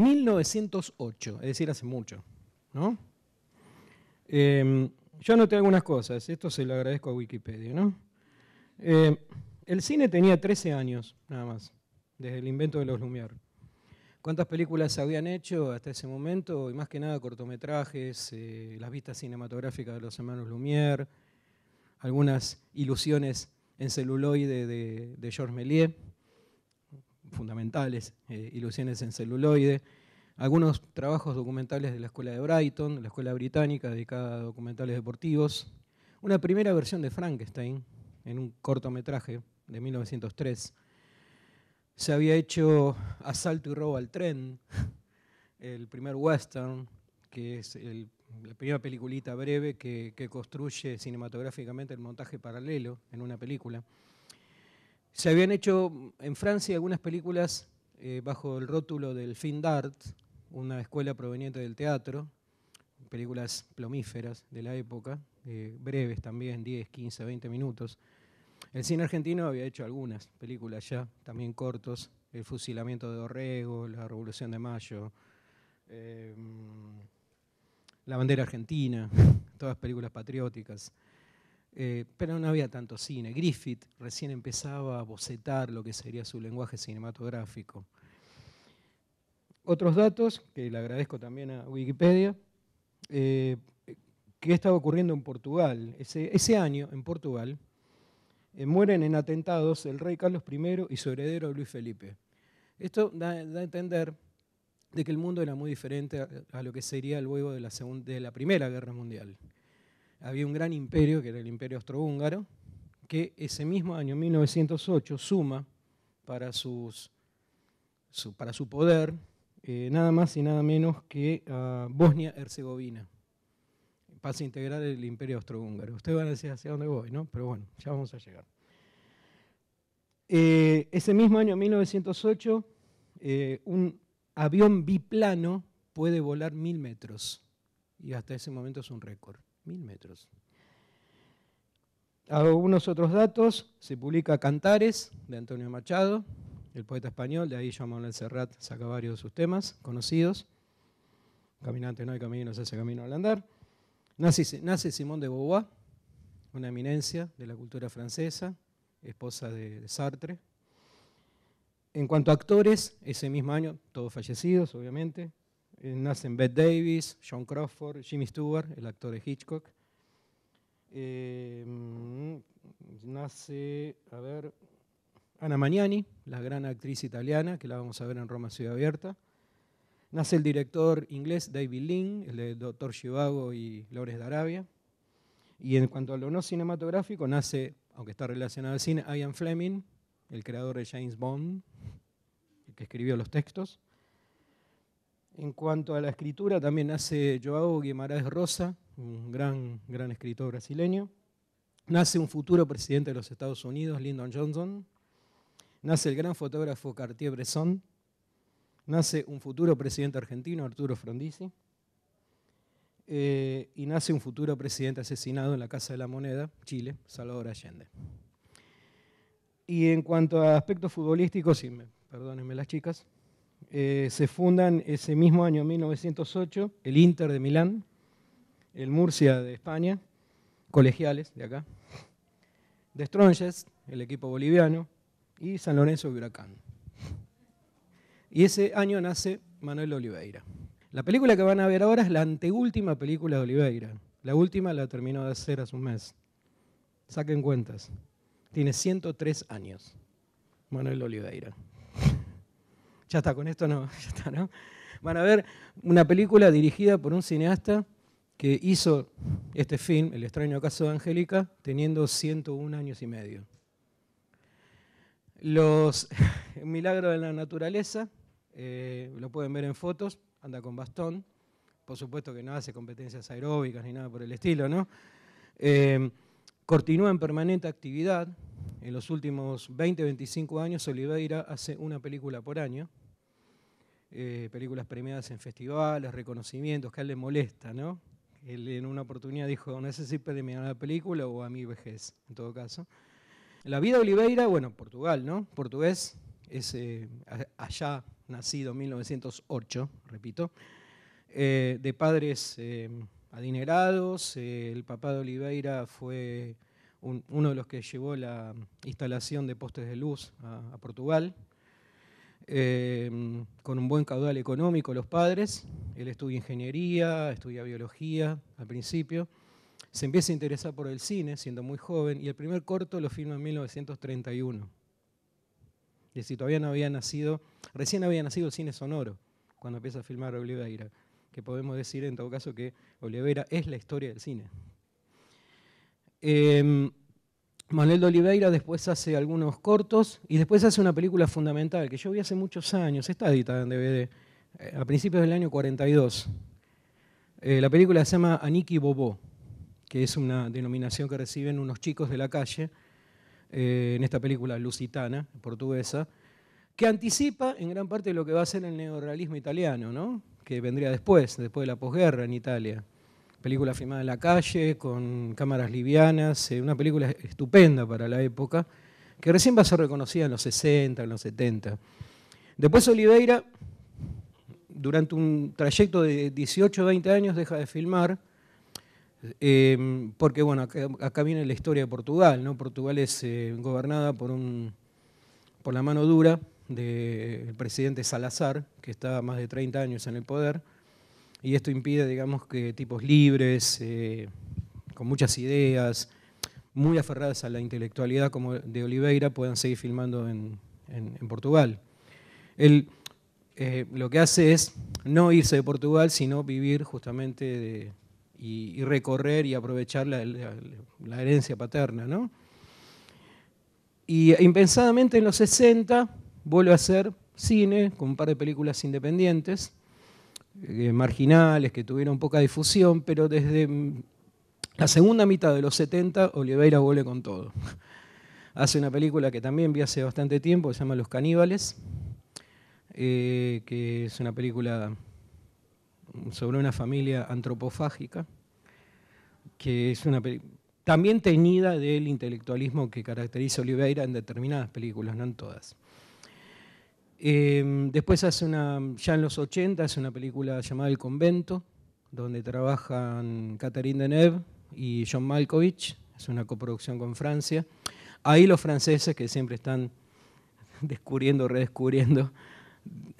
1908, es decir, hace mucho. ¿no? Em, yo anoté algunas cosas, esto se lo agradezco a Wikipedia. ¿no? Em, el cine tenía 13 años, nada más, desde el invento de los Lumière. ¿Cuántas películas se habían hecho hasta ese momento? Y más que nada cortometrajes, eh, las vistas cinematográficas de los hermanos Lumière, algunas ilusiones en celuloide de, de Georges Méliès fundamentales, eh, ilusiones en celuloide, algunos trabajos documentales de la Escuela de Brighton, la Escuela Británica dedicada a documentales deportivos, una primera versión de Frankenstein en un cortometraje de 1903. Se había hecho Asalto y Robo al Tren, el primer western, que es la primera peliculita breve que construye cinematográficamente el montaje paralelo en una película. Se habían hecho en Francia algunas películas eh, bajo el rótulo del Fin d'art, una escuela proveniente del teatro, películas plomíferas de la época, eh, breves también, 10, 15, 20 minutos. El cine argentino había hecho algunas películas ya, también cortos, El fusilamiento de Orrego, La Revolución de Mayo, em, La bandera argentina, todas películas patrióticas. Eh, pero no había tanto cine. Griffith recién empezaba a bocetar lo que sería su lenguaje cinematográfico. Otros datos, que le agradezco también a Wikipedia, eh, que estaba ocurriendo en Portugal. Ese, año, en Portugal, eh, mueren en atentados el rey Carlos I y su heredero Luis Felipe. Esto da, a entender de que el mundo era muy diferente a, lo que sería luego de la Primera Guerra Mundial había un gran imperio, que era el imperio austrohúngaro, que ese mismo año, 1908, suma para, su, para su poder eh, nada más y nada menos que ah, Bosnia-Herzegovina. Pasa a integrar el imperio austrohúngaro. Ustedes van a decir hacia dónde voy, ¿no? Pero bueno, ya vamos a llegar. Eh, ese mismo año, 1908, eh, un avión biplano puede volar mil metros. Y hasta ese momento es un récord mil metros. Algunos otros datos, se publica Cantares, de Antonio Machado, el poeta español, de ahí Jean Manuel Serrat saca varios de sus temas conocidos. Caminante no hay camino, se hace camino al andar. Nace, Simón de Beauvoir, una eminencia de la cultura francesa, esposa de Sartre. En cuanto a actores, ese mismo año, todos fallecidos, obviamente, eh, nacen Bette Davis, John Crawford, Jimmy Stewart, el actor de Hitchcock. Em, nace, a ver, Ana Magnani, la gran actriz italiana, que la vamos a ver en Roma Ciudad Abierta. Nace el director inglés David Lean, el de Doctor Chivago y Lores de Arabia. Y en cuanto a lo no cinematográfico, nace, aunque está relacionado al cine, Ian Fleming, el creador de James Bond, el que escribió los textos. En cuanto a la escritura, también nace Joao Guimarães Rosa, un gran, gran escritor brasileño. Nace un futuro presidente de los Estados Unidos, Lyndon Johnson. Nace el gran fotógrafo Cartier-Bresson. Nace un futuro presidente argentino, Arturo Frondizi. Eh, y nace un futuro presidente asesinado en la Casa de la Moneda, Chile, Salvador Allende. Y en cuanto a aspectos futbolísticos, perdónenme las chicas, eh, se fundan ese mismo año 1908 el Inter de Milán, el Murcia de España, Colegiales de acá, de Strongest, el equipo boliviano, y San Lorenzo de Huracán. Y ese año nace Manuel Oliveira. La película que van a ver ahora es la anteúltima película de Oliveira. La última la terminó de hacer hace un mes. Saquen cuentas. Tiene 103 años. Manuel Oliveira. Ya está, con esto no, ya está, ¿no? Van a ver una película dirigida por un cineasta que hizo este film, El extraño caso de Angélica, teniendo 101 años y medio. Los milagros de la naturaleza, eh, lo pueden ver en fotos, anda con bastón, por supuesto que no hace competencias aeróbicas ni nada por el estilo, ¿no? Eh, continúa en permanente actividad, en los últimos 20, 25 años Oliveira hace una película por año, eh, películas premiadas en festivales, reconocimientos, que a él le molesta, ¿no? Él en una oportunidad dijo, no sé si premiar la película o a mi vejez, en todo caso. La vida de Oliveira, bueno, Portugal, ¿no? Portugués, es eh, allá nacido en 1908, repito, eh, de padres adinerados. el papá de Oliveira fue uno de los que llevó la instalación de postes de luz a, a Portugal Em, con un buen caudal económico los padres. Él estudia ingeniería, estudia biología al principio. Se empieza a interesar por el cine siendo muy joven y el primer corto lo filma en 1931. Es decir, todavía no había nacido, recién había nacido el cine sonoro cuando empieza a filmar Oliveira, que podemos decir en todo caso que Oliveira es la historia del cine. Em, Manuel de Oliveira después hace algunos cortos y después hace una película fundamental que yo vi hace muchos años, está editada en DVD, eh, a principios del año 42. Eh, la película se llama Aniki Bobo, que es una denominación que reciben unos chicos de la calle eh, en esta película lusitana, portuguesa, que anticipa en gran parte lo que va a ser el neorrealismo italiano, que vendría después, después de la posguerra en Italia película filmada en la calle, con cámaras livianas, eh, una película estupenda para la época, que recién va a ser reconocida en los 60, en los 70. Después Oliveira, durante un trayecto de 18 20 años, deja de filmar, em, porque bueno, acá, viene la historia de Portugal, Portugal es eh, gobernada por, por la mano dura del presidente Salazar, que está más de 30 años en el poder, y esto impide, digamos, que tipos libres, eh, con muchas ideas, muy aferradas a la intelectualidad como de Oliveira, puedan seguir filmando en, Portugal. Él eh, lo que hace es no irse de Portugal, sino vivir justamente y, recorrer y aprovechar la, herencia paterna. ¿no? Y impensadamente en los 60 vuelve a hacer cine con un par de películas independientes, eh, marginales, que tuvieron poca difusión, pero desde mm, la segunda mitad de los 70 Oliveira vuelve con todo. Hace una película que también vi hace bastante tiempo, que se llama Los Caníbales, eh, que es una película sobre una familia antropofágica, que es una también teñida del intelectualismo que caracteriza a Oliveira en determinadas películas, no en todas. Em, después hace una, ya en los 80, hace una película llamada El Convento, donde trabajan Catherine Deneuve y John Malkovich, es una coproducción con Francia. Ahí los franceses, que siempre están descubriendo, redescubriendo,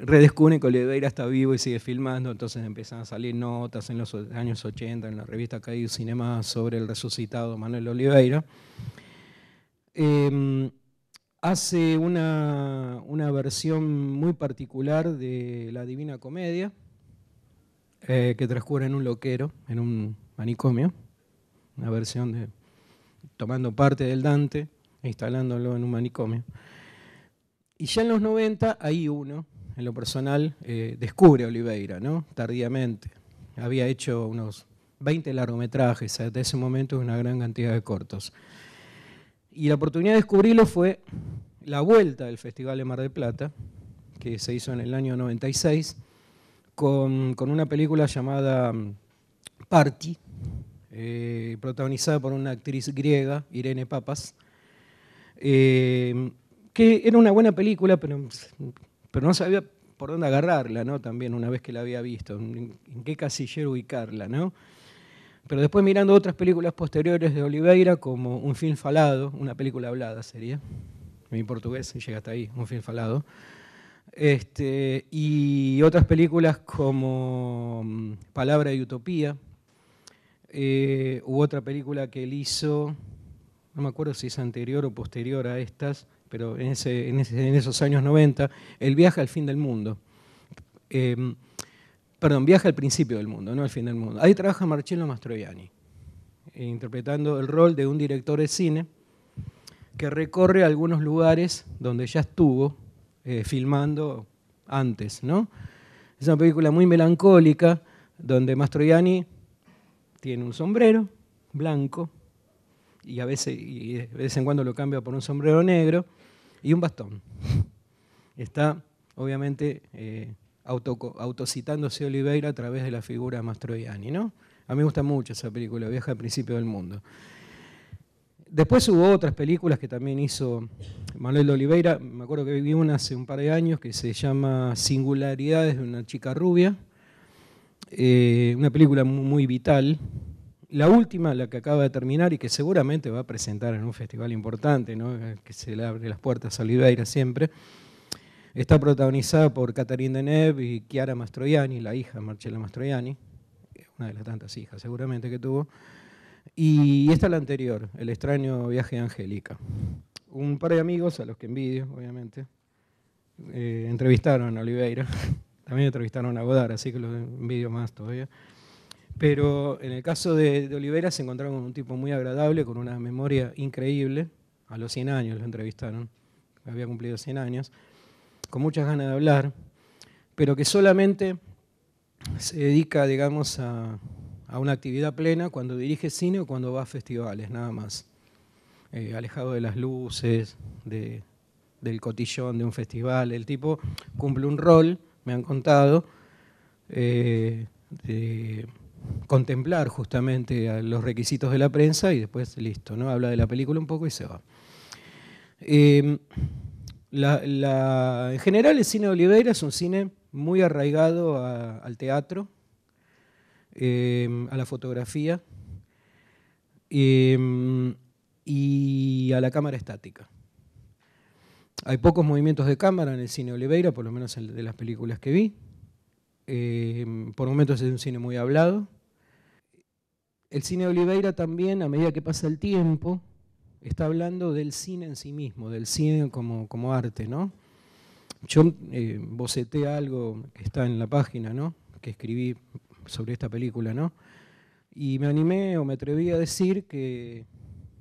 redescubren que Oliveira está vivo y sigue filmando, entonces empiezan a salir notas en los años 80 en la revista Caído Cinema sobre el resucitado Manuel Oliveira. Em, hace una, versión muy particular de la Divina Comedia, eh, que transcurre en un loquero, en un manicomio, una versión de tomando parte del Dante e instalándolo en un manicomio. Y ya en los 90, ahí uno, en lo personal, eh, descubre a Oliveira, ¿no? Tardíamente. Había hecho unos 20 largometrajes, hasta ese momento una gran cantidad de cortos. Y la oportunidad de descubrirlo fue la vuelta del Festival de Mar del Plata, que se hizo en el año 96, con, una película llamada mm, Party, eh, protagonizada por una actriz griega, Irene Papas, eh, que era una buena película, pero, pero no sabía por dónde agarrarla, ¿no? También una vez que la había visto, en, en qué casillero ubicarla, ¿no? Pero después mirando otras películas posteriores de Oliveira, como Un film falado, una película hablada sería, en portugués llega hasta ahí, Un film falado, este, y otras películas como mm, Palabra y Utopía, eh, u otra película que él hizo, no me acuerdo si es anterior o posterior a estas, pero en, esos años 90, El viaje al fin del mundo. Em, perdón, viaja al principio del mundo, no al fin del mundo. Ahí trabaja Marcello Mastroianni, interpretando el rol de un director de cine que recorre algunos lugares donde ya estuvo eh, filmando antes. ¿no? Es una película muy melancólica donde Mastroianni tiene un sombrero blanco y a veces de vez en cuando lo cambia por un sombrero negro y un bastón. Está obviamente eh, auto, autocitándose Oliveira a través de la figura de Mastroianni, ¿no? A mí me gusta mucho esa película, Viaja al principio del mundo. Después hubo otras películas que también hizo Manuel de Oliveira. Me acuerdo que vi una hace un par de años que se llama Singularidades de una chica rubia. Eh, una película muy, vital. La última, la que acaba de terminar y que seguramente va a presentar en un festival importante, que se le abre las puertas a Oliveira siempre, Está protagonizada por Catherine Deneuve y Chiara Mastroianni, la hija de Marcella Mastroianni, una de las tantas hijas seguramente que tuvo. Y esta la anterior, El extraño viaje de Angélica. Un par de amigos, a los que envidio, obviamente, eh, entrevistaron a Oliveira. También entrevistaron a Godard, así que los envidio más todavía. Pero en el caso de, de Oliveira se encontraron con un tipo muy agradable, con una memoria increíble. A los 100 años lo entrevistaron, había cumplido 100 años con muchas ganas de hablar, pero que solamente se dedica, digamos, a, una actividad plena cuando dirige cine o cuando va a festivales, nada más. Eh, alejado de las luces, de, del cotillón de un festival. El tipo cumple un rol, me han contado, eh, de contemplar justamente los requisitos de la prensa y después listo, ¿no? Habla de la película un poco y se va. Eh, en general, el cine de Oliveira es un cine muy arraigado al teatro, em, a la fotografía em, y a la cámara estática. Hay pocos movimientos de cámara en el cine Oliveira, por lo menos en, de las películas que vi. Em, por momentos es un cine muy hablado. El cine Oliveira también, a medida que pasa el tiempo, está hablando del cine en sí mismo, del cine como, arte, Yo eh, boceté algo que está en la página, ¿no? Que escribí sobre esta película, ¿no? Y me animé o me atreví a decir que,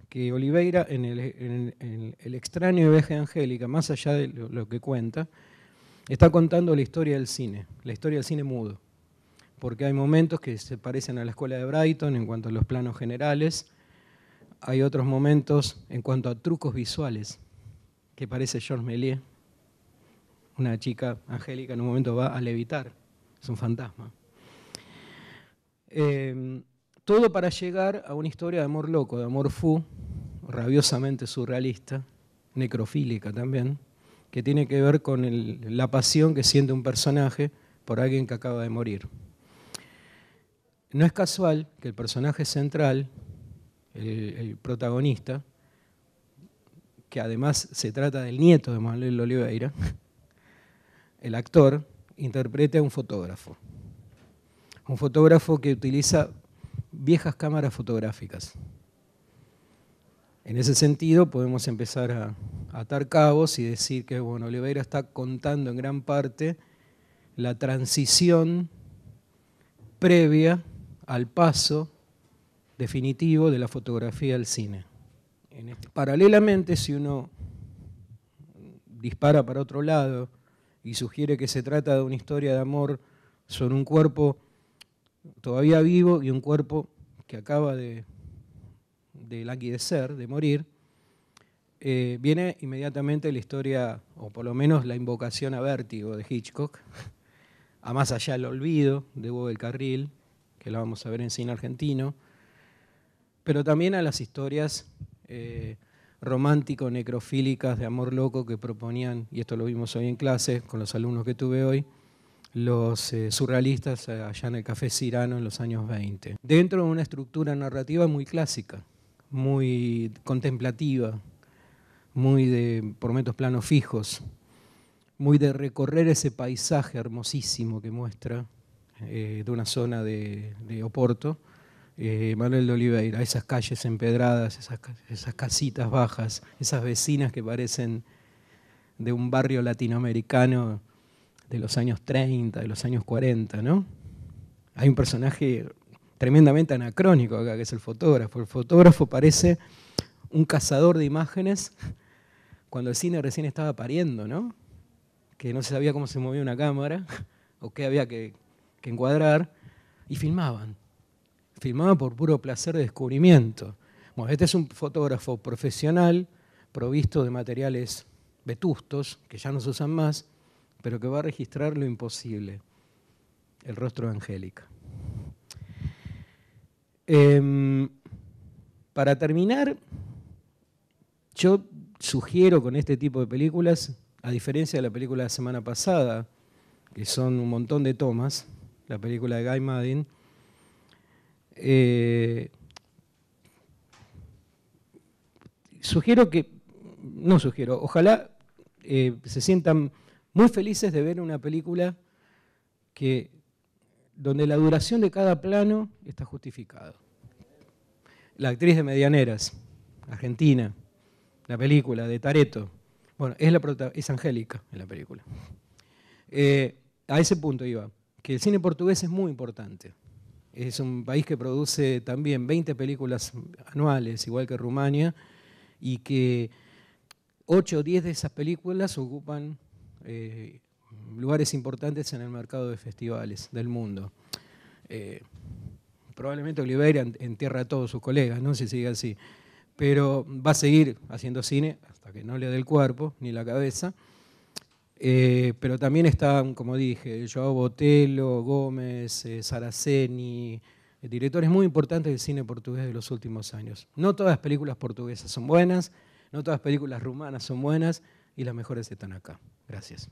que Oliveira, en el, el, extraño viaje Angélica, más allá de lo que cuenta, está contando la historia del cine, la historia del cine mudo. Porque hay momentos que se parecen a la escuela de Brighton en cuanto a los planos generales, hay otros momentos en cuanto a trucos visuales, que parece George Méliès. Una chica angélica en un momento va a levitar, es un fantasma. Em, todo para llegar a una historia de amor loco, de amor fu, rabiosamente surrealista, necrofílica también, que tiene que ver con la pasión que siente un personaje por alguien que acaba de morir. No es casual que el personaje central el, protagonista, que además se trata del nieto de Manuel Oliveira, el actor interpreta a un fotógrafo. Un fotógrafo que utiliza viejas cámaras fotográficas. En ese sentido podemos empezar a, atar cabos y decir que bueno, Oliveira está contando en gran parte la transición previa al paso definitivo de la fotografía al cine. Este, paralelamente, si uno dispara para otro lado y sugiere que se trata de una historia de amor sobre un cuerpo todavía vivo y un cuerpo que acaba de, de languidecer, de morir, eh, viene inmediatamente la historia, o por lo menos la invocación a vértigo de Hitchcock, a más allá del olvido de Bob del Carril, que la vamos a ver en cine argentino, pero también a las historias eh, romántico-necrofílicas de amor loco que proponían, y esto lo vimos hoy en clase con los alumnos que tuve hoy, los eh, surrealistas allá en el Café Cirano en los años 20. Dentro de una estructura narrativa muy clásica, muy contemplativa, muy de por momentos planos fijos, muy de recorrer ese paisaje hermosísimo que muestra eh, de una zona de Oporto, eh, Manuel de Oliveira, esas calles empedradas, esas, casitas bajas, esas vecinas que parecen de un barrio latinoamericano de los años 30, de los años 40, ¿no? Hay un personaje tremendamente anacrónico acá, que es el fotógrafo. El fotógrafo parece un cazador de imágenes cuando el cine recién estaba pariendo, ¿no? Que no se sabía cómo se movía una cámara o qué había que encuadrar, y filmaban filmaba por puro placer de descubrimiento. este es un fotógrafo profesional provisto de materiales vetustos, que ya no se usan más, pero que va a registrar lo imposible, el rostro de Angélica. Em, para terminar, yo sugiero con este tipo de películas, a diferencia de la película de la semana pasada, que son un montón de tomas, la película de Guy Madden, eh, sugiero que, no sugiero, ojalá eh, se sientan muy felices de ver una película que, donde la duración de cada plano está justificada. La actriz de Medianeras, Argentina, la película de Tareto, bueno, es, la es Angélica en la película. Eh, a ese punto iba, que el cine portugués es muy importante. Es un país que produce también 20 películas anuales, igual que Rumania, y que 8 o 10 de esas películas ocupan eh, lugares importantes en el mercado de festivales del mundo. Eh, probablemente Oliveira entierra a todos sus colegas, ¿no? si sigue así. Pero va a seguir haciendo cine hasta que no le dé el cuerpo ni la cabeza. Eh, pero también están, como dije, Joao Botelo, Gómez, eh, Saraceni, eh, directores muy importantes del cine portugués de los últimos años. No todas las películas portuguesas son buenas, no todas las películas rumanas son buenas y las mejores están acá. Gracias.